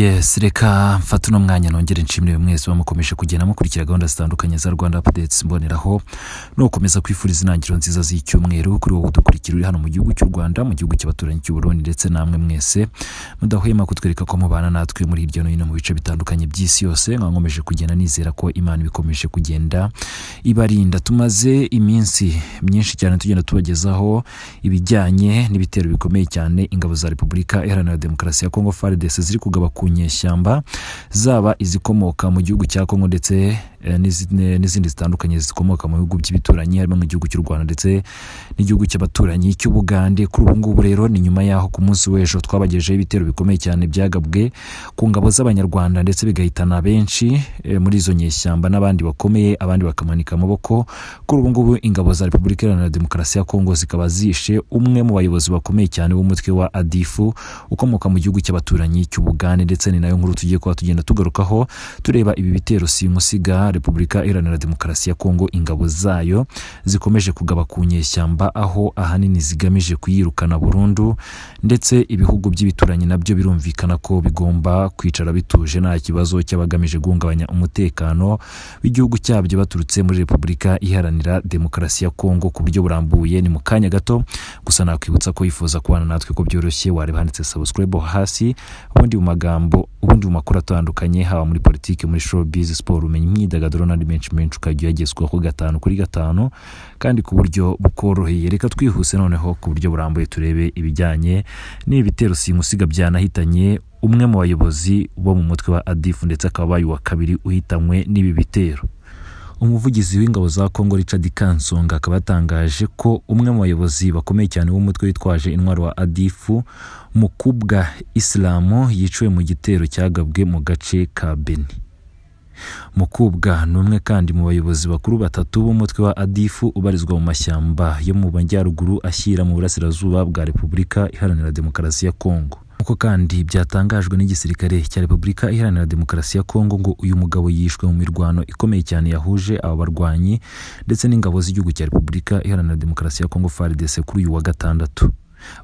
yesi reka mfate uno mwanya nongere nshimire mwese bamukomeje kugenda mukurikira gahunda zitandukanye za rwanda apudetsi mboneraho no gukomeza kwifuriza intangiriro nziza z'icyumweru kuri wowe udukurikira uri hano mu gihugu cy'u rwanda mu gihugu cy'abaturanyi cy'u burundi ndetse namwe mwese mudahwema kutwereka ko mubana natwe muri hirya no hino mu bice bitandukanye by'isi yose nkaba nkomeje kugenda nizera ko imana bikomeje kugenda ibarinda tumaze iminsi myinshi cyane tugenda tubagezaho ibijyanye n'ibitero bikomeye cyane ingabo za repubulika iharanira demokarasi ya kongo faridesi ziri kugaba ku nyeshyamba zaba izikomoka mu gihugu cya kongo ndetse Eh, n'izindi zitandukanye zikomoka mu bihugu by'ibituranyi harimo gihugu cy'u rwanda ndetse n'igihugu cy'abaturanyi cy'ubugande kuri ubu ngubu rero ni nyuma y'aho ku munsi w'ejo twabagejeho ibitero bikomeye cyane byagabwe ku ngabo z'abanyarwanda ndetse bigahitana benshi eh, muri izo nyeshyamba n'abandi bakomeye abandi bakamanika amaboko kuri ubu ngubu ingabo za repubulika iharanira demokarasi ya kongo zikaba zishe umwe mu bayobozi bakomeye cyane b'umutwe wa adifu ukomoka mu gihugu cy'abaturanyi cy'ubugande ndetse ni nayo nkuru tugiye kuba tugenda tugarukaho tureba ibi bitero simusiga repubulika iharanira demokarasi ya kongo ingabo zayo zikomeje kugaba ku nyeshyamba aho ahanini zigamije kuyirukana burundu ndetse ibihugu by'ibituranyi nabyo birumvikana ko bigomba kwicara bituje nta kibazo cy'abagamije guhungabanya umutekano w'igihugu cyabyo baturutse muri repubulika iharanira demokarasi ya kongo ku buryo burambuye ni mu kanya gato gusa nakwibutsa ko yifuza kubana natwe ko byoroshye wareba handitse sabusikaribu hasi ubundi mu magambo ubundi mu makuru atandukanye haba muri politiki muri showbiz siporo ubumenyi imyidagaduro imyidagaduro n'andi menshi menshi ukajya uyagezwaho ku gatanu kuri gatanu kandi ku buryo bukoroheye reka twihuse noneho ku buryo burambuye turebe ibijyanye n’ibitero simusiga byanahitanye umwe mu bayobozi bo mu mutwe wa adifu ndetse akaba abaye uwa kabiri uhitanywe n'ibi bitero umuvugizi w'ingabo za kongo Richard kansonga akaba yatangaje ko umwe mu bayobozi bakomeye cyane b'umutwe witwaje intwaro wa adifu mukubwa isilamu yiciwe mu gitero cyagabwe mu gace ka beni mukubwa ni umwe kandi mu bayobozi bakuru batatu b'umutwe wa adifu ubarizwa mu mashyamba yo mu majyaruguru ashyira mu burasirazuba bwa repubulika iharanira demokarasi ya kongo nk'uko kandi byatangajwe n'igisirikare cya repubulika iharanira demokarasi ya kongo ngo uyu mugabo yishwe mu mirwano ikomeye cyane yahuje aba barwanyi ndetse n'ingabo z'igihugu cya repubulika iharanira demokarasi ya kongo faridese kuri uyu wa gatandatu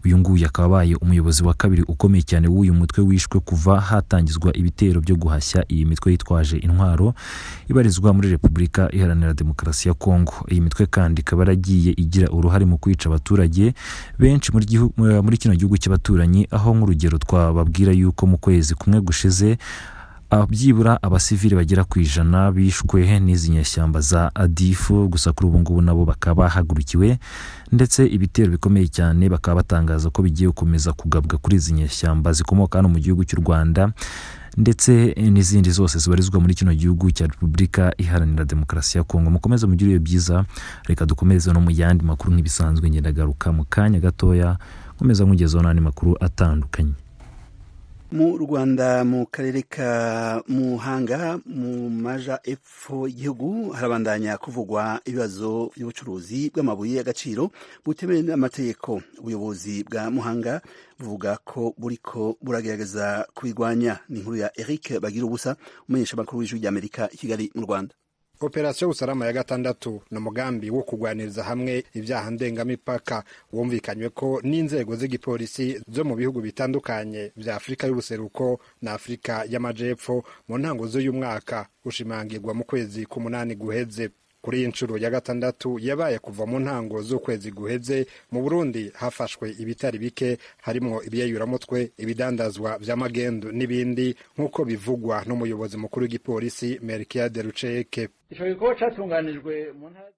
uyu nguyu akaba abaye umuyobozi wa kabiri ukomeye cyane w'uyu mutwe wishwe kuva hatangizwa ibitero byo guhashya iyi mitwe yitwaje intwaro ibarizwa muri repubulika iharanira demokarasi ya kongo iyi mitwe kandi ikaba yaragiye igira uruhare mu kwica abaturage benshi muri kino gihugu cy'abaturanyi aho nk'urugero twababwira yuko mu kwezi kumwe gushize byibura abasivili bagera ku ijana bishwe n'izi nyashyamba za adifu gusa kuri ubu ngubu nabo bakaba bahagurukiwe ndetse ibitero bikomeye cyane bakaba batangaza ko bigiye gukomeza kugabwa kuri izi nyashyamba zikomoka hano mu gihugu cy'u rwanda ndetse n'izindi zose zibarizwa muri kino gihugu cya repubulika iharanira demokarasi ya kongo mukomeze mugire iyo byiza reka dukomeze no mu yandi makuru nk'ibisanzwe ngendagaruka mu kanya gatoya nkomeza nkugezeho n'andi makuru atandukanye mu rwanda mu karere ka muhanga mu maja epfo y'igihugu harabandanya kuvugwa ibibazo by'ubucuruzi bw'amabuye y'agaciro butemewe n'amategeko ubuyobozi bwa muhanga buvuga ko buriko buragerageza kubirwanya ni inkuru ya eric bagira ubusa umenyesha amakuru w'ijwi ry'amerika i kigali mu rwanda operasiyo y'ubusarama ya gatandatu ni umugambi wo kurwaniriza hamwe ivyaha ndengamipaka wumvikanywe ko n'inzego z'igipolisi zo mu bihugu bitandukanye vya afurika y'ubuseruko na afurika y'amajepfo mu ntango z'uyu mwaka ushimangirwa mu kwezi k'umunani guheze kuri iyi nshuro ya gatandatu yabaye kuva mu ntango z'ukwezi guheze mu burundi hafashwe ibitari bike harimo ibyeyuramutwe ibidandazwa bya magendu n'ibindi nk'uko bivugwa n'umuyobozi mukuru w'igipolisi melkiade ruceke icyo gikorwa cyatunganijwe mu ntara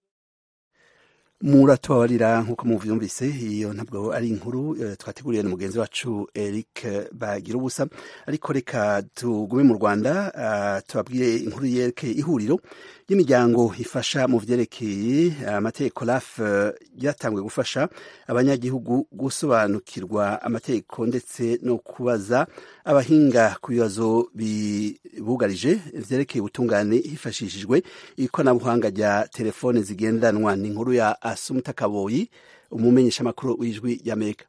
muratubabarira nk'uko muvyumvise iyo ntabwo ari inkuru eh, twateguriye na mugenzi wacu Eric bagira ubusa ariko reka tugume mu Rwanda ah, tubabwiye inkuru yerekeye ihuriro ry'imiryango ifasha mu vyerekeye ah, amategeko RAF eh, ryatanguye gufasha abanyagihugu gusobanukirwa amategeko ndetse no kubaza abahinga ku bibazo bibugarije byerekeye ubutungane hifashishijwe ikoranabuhanga rya telefone zigendanwa ni inkuru ya asumuta kaboyi umumenyeshamakuru w'ijwi y'amerika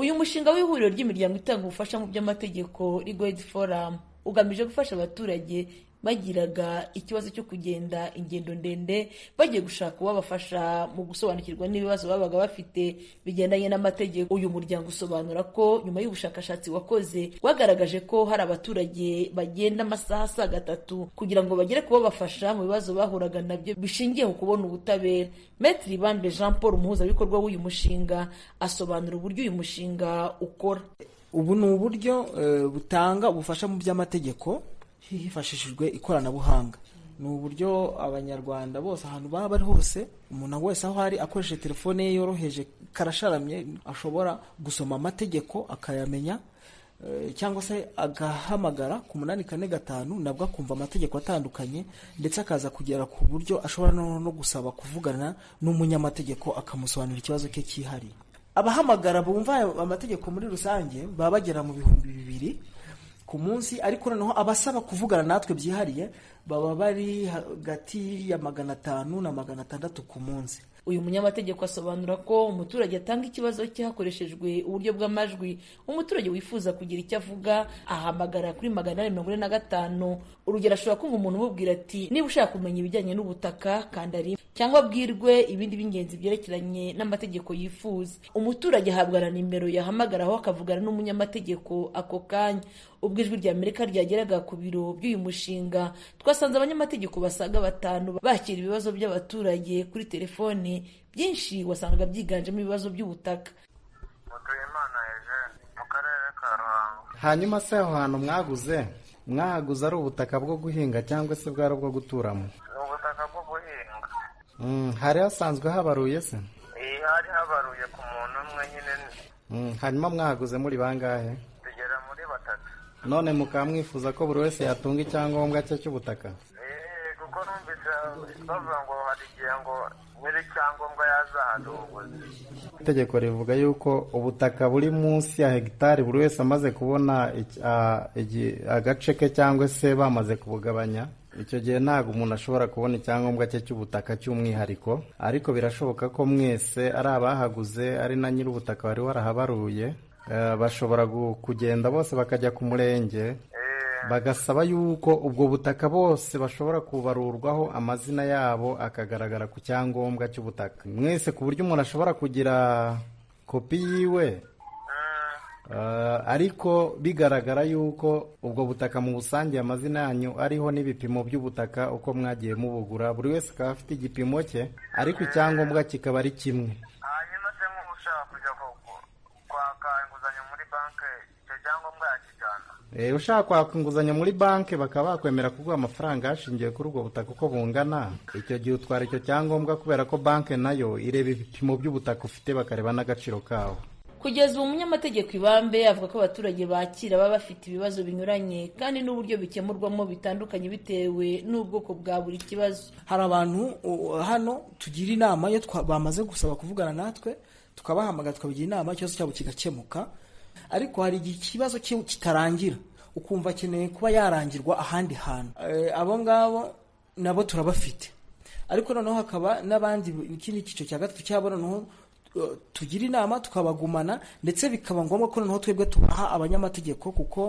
uyu mushinga w'ihuriro ry'imiryango itanga ubufasha mu by'amategeko legal aid forum ugamije gufasha abaturage bagiraga ikibazo cyo kugenda ingendo ndende bagiye gushaka uwabafasha mu gusobanukirwa n'ibibazo babaga bafite bigendanye n'amategeko uyu muryango usobanura ko nyuma y'ubushakashatsi wakoze wagaragaje ko hari abaturage bagenda amasaha asaga atatu kugira ngo bagere ku babafasha mu bibazo bahuraga nabyo bishingiye ku kubona ubutabera Maître Ibambe Jean Paul umuhuzabikorwa w'uyu mushinga asobanura uburyo uyu mushinga ukora ubu ni uburyo eh, butanga ubufasha mu by'amategeko hifashishijwe ikoranabuhanga ni uburyo abanyarwanda bose ahantu baba bari hose umuntu wese aho ari akoresheje telefone ye yoroheje karasharamye ashobora gusoma amategeko akayamenya eh, cyangwa se agahamagara ku munani kane gatanu nabwo akumva amategeko atandukanye ndetse akaza kugera ku buryo ashobora no gusaba kuvugana n'umunyamategeko akamusobanurira ikibazo cye cyihariye abahamagara bumva amategeko muri rusange baba bagera mu bihumbi bibiri ku munsi ariko noneho abasaba kuvugana natwe byihariye baba bari hagati ya magana atanu na magana atandatu ku munsi uyu munyamategeko asobanura ko umuturage atanga ikibazo cye hakoreshejwe uburyo bw'amajwi umuturage wifuza kugira icyo avuga ahamagara kuri magana inani mirongo ine na gatanu urugero ashobora kumva umuntu umubwira ati niba ushaka kumenya ibijyanye n'ubutaka kanda cyangwa abwirwe ibindi by'ingenzi byerekeranye n'amategeko yifuza umuturage ahabwa na nimero yahamagaraho akavugana n'umunyamategeko ako kanya ubwo ijwi rya amerika ryageraga ku biro by'uyu mushinga twasanze abanyamategeko basaga batanu bakira ibibazo by'abaturage kuri telefoni cyane byinshi wasanga byiganjemo ibibazo by'ubutaka hanyuma se aho hantu mwaguze mwahaguze ari ubutaka bwo guhinga cyangwa se bwari bwo guturamo ni ubutaka bwo guhinga mm, hari hasanzwe habaruye se hari habaruye ku muntu umwe nyine mm, hanyuma mwahaguze muri bangahe tugera muri batatu none mukaba mwifuza ko buri wese yatunga icyangombwa cye cy'ubutaka kuko numvise bavuga ngo hari igihe ngo nyiri cyangombwa yazahaza itegeko rivuga yuko ubutaka buri munsi ya hegitari buri wese amaze kubona agace ke cyangwa se bamaze kubugabanya icyo gihe ntabwo umuntu ashobora kubona icyangombwa cye cy'ubutaka cy'umwihariko ariko birashoboka ko mwese ari abahaguze ari na nyir'ubutaka wari warahabaruye eh, bashobora kugenda bose bakajya ku murenge bagasaba yuko ubwo butaka bose bashobora kubarurwaho amazina yabo akagaragara ku cyangombwa cy'ubutaka mwese ku buryo umuntu ashobora kugira kopi yiwe ah, ariko bigaragara yuko ubwo butaka mu busange amazina yanyu ariho n'ibipimo by'ubutaka uko mwagiye mubugura buri wese akaba afite igipimo cye ariko icyangombwa kikaba ari kimwe banki icyo cyangombwa yakijyana eh, ushaka kwaka inguzanyo muri banki bakaba bakwemera kuguha amafaranga hashingiwe kuri ubwo butaka uko bungana icyo gihe utwara icyo cyangombwa kubera ko banki nayo ireba ibipimo by'ubutaka ufite bakareba n'agaciro kawo kugeza ubu munyamategeko ibambe avuga ko abaturage bakira baba bafite ibibazo binyuranye kandi n'uburyo bikemurwamo bitandukanye bitewe n'ubwoko bwa buri kibazo hari abantu hano tugira inama iyo bamaze gusaba kuvugana natwe tukabahamagara tukabigira inama ikibazo cyabo kigakemuka ariko hari igihe ikibazo kitarangira ukumva akeneye kuba yarangirwa ahandi hantu eh, abo ngabo nabo turabafite ariko noneho hakaba n'abandi ikindi cyiciro cya gatatu cyabo noneho eh, tugira inama tukabagumana ndetse bikaba ngombwa ko noneho twebwe tubaha abanyamategeko kuko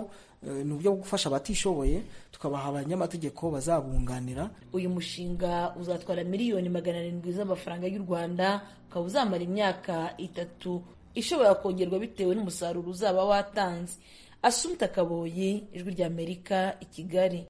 eh, ni uburyo bwo gufasha abatishoboye tukabaha abanyamategeko bazabunganira uyu mushinga uzatwara miliyoni magana arindwi z'amafaranga y'u rwanda ukaba uzamara imyaka itatu ishobora kongerwa bitewe n'umusaruro uzaba watanze asumta kaboyi ijwi ry'amerika i kigali